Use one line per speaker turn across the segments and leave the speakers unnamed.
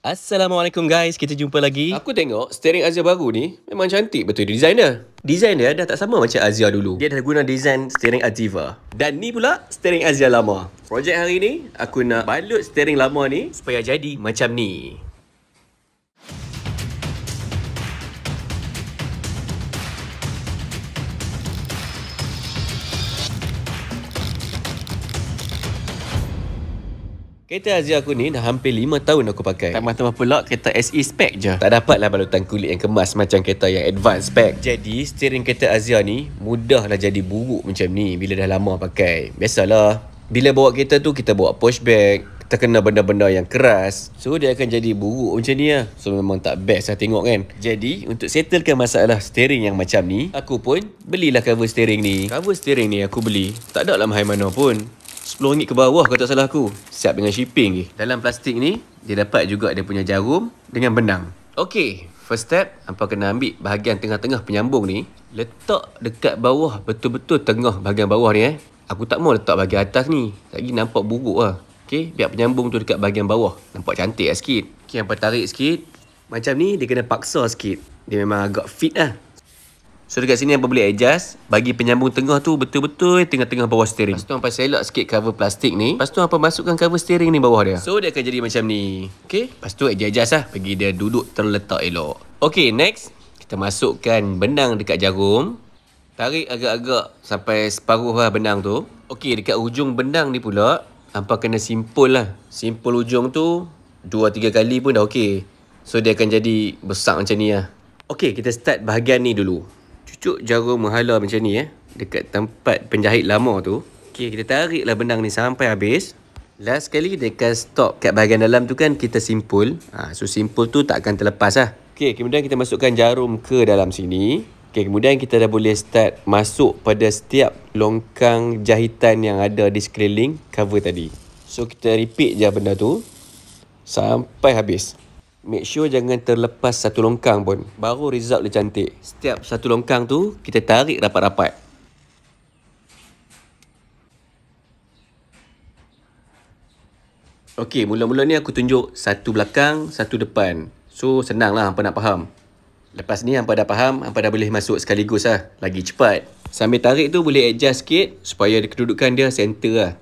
Assalamualaikum guys, kita jumpa lagi. Aku tengok steering Azia baru ni memang cantik betul dia design dia. Design dia dah tak sama macam Azia dulu. Dia dah guna design steering Ativa. Dan ni pula steering Azia lama. Projek hari ni aku nak balut steering lama ni supaya jadi macam ni. Kereta Azia aku ni dah hampir 5 tahun aku pakai. Tak tambah pula kereta SE spec je. Tak dapatlah balutan kulit yang kemas macam kereta yang advance spec. Jadi, steering kereta Azia ni mudahlah jadi buruk macam ni bila dah lama pakai. Biasalah. Bila bawa kereta tu, kita bawa push Kita kena benda-benda yang keras. So, dia akan jadi buruk macam ni lah. So, memang tak best lah tengok kan. Jadi, untuk settlekan masalah steering yang macam ni, aku pun belilah cover steering ni. Cover steering ni aku beli, tak ada lah mahal mana pun. RM10 ke bawah kalau tak salah aku. Siap dengan shipping ni. Dalam plastik ni, dia dapat juga dia punya jarum dengan benang. Okey, first step, hampa kena ambil bahagian tengah-tengah penyambung ni. Letak dekat bawah, betul-betul tengah bahagian bawah ni eh. Aku tak mau letak bahagian atas ni. Lagi nampak buruk lah. Okey, biar penyambung tu dekat bahagian bawah. Nampak cantik lah sikit. Okey, hampa tarik sikit. Macam ni, dia kena paksa sikit. Dia memang agak fit lah. So dekat sini apa boleh adjust Bagi penyambung tengah tu Betul-betul eh, tengah-tengah bawah steering Lepas tu apa selok sikit cover plastik ni Lepas tu apa masukkan cover steering ni bawah dia So dia akan jadi macam ni Okay Lepas tu adjust-adjust lah Bagi dia duduk terletak elok Okay next Kita masukkan benang dekat jarum Tarik agak-agak Sampai separuh lah benang tu Okay dekat ujung benang ni pula Ampa kena simpul lah Simpul ujung tu Dua tiga kali pun dah okay So dia akan jadi besar macam ni lah Okay kita start bahagian ni dulu cucuk jarum menghala macam ni eh dekat tempat penjahit lama tu Okay kita tariklah benang ni sampai habis last sekali dekat stop kat bahagian dalam tu kan kita simpul ha, so simpul tu tak akan terlepas lah Okay kemudian kita masukkan jarum ke dalam sini Okay kemudian kita dah boleh start masuk pada setiap longkang jahitan yang ada di sekeliling cover tadi so kita repeat je benda tu sampai habis Make sure jangan terlepas satu longkang pun. Baru result dia cantik. Setiap satu longkang tu, kita tarik rapat-rapat. Okey, mula-mula ni aku tunjuk satu belakang, satu depan. So, senang lah hampa nak faham. Lepas ni hampa dah faham, hampa dah boleh masuk sekaligus lah. Lagi cepat. Sambil tarik tu boleh adjust sikit supaya kedudukan dia center lah.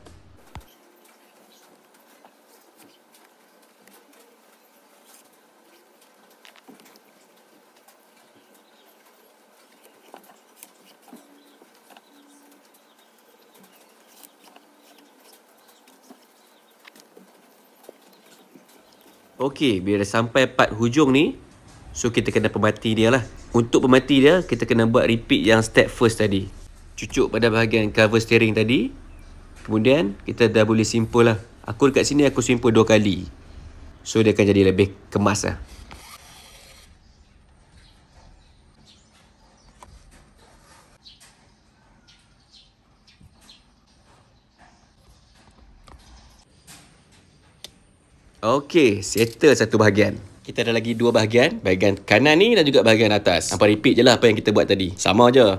Okey, bila sampai part hujung ni So kita kena pemati dia lah Untuk pemati dia, kita kena buat repeat yang step first tadi Cucuk pada bahagian cover steering tadi Kemudian, kita dah boleh simple lah Aku dekat sini, aku simpul dua kali So dia akan jadi lebih kemas lah Okey, settle satu bahagian. Kita ada lagi dua bahagian. Bahagian kanan ni dan juga bahagian atas. Nampak repeat je lah apa yang kita buat tadi. Sama je.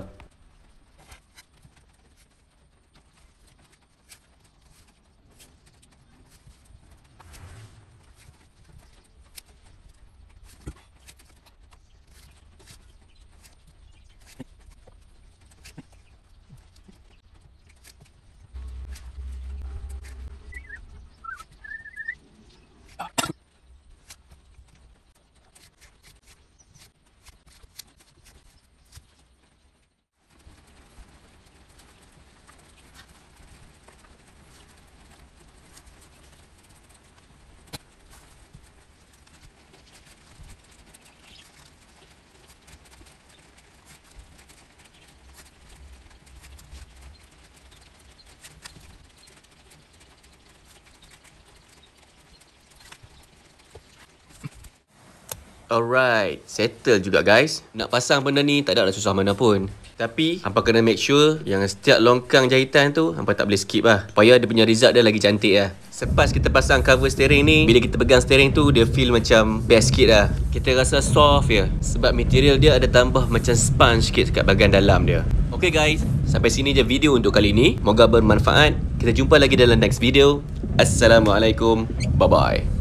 Alright, settle juga guys. Nak pasang benda ni tak ada lah susah mana pun. Tapi, hampa kena make sure yang setiap longkang jahitan tu hampa tak boleh skip lah. Supaya dia punya result dia lagi cantik lah. Selepas kita pasang cover steering ni, bila kita pegang steering tu, dia feel macam best sikit lah. Kita rasa soft ya. Sebab material dia ada tambah macam sponge sikit kat bahagian dalam dia. Okay guys, sampai sini je video untuk kali ni. Moga bermanfaat. Kita jumpa lagi dalam next video. Assalamualaikum. Bye-bye.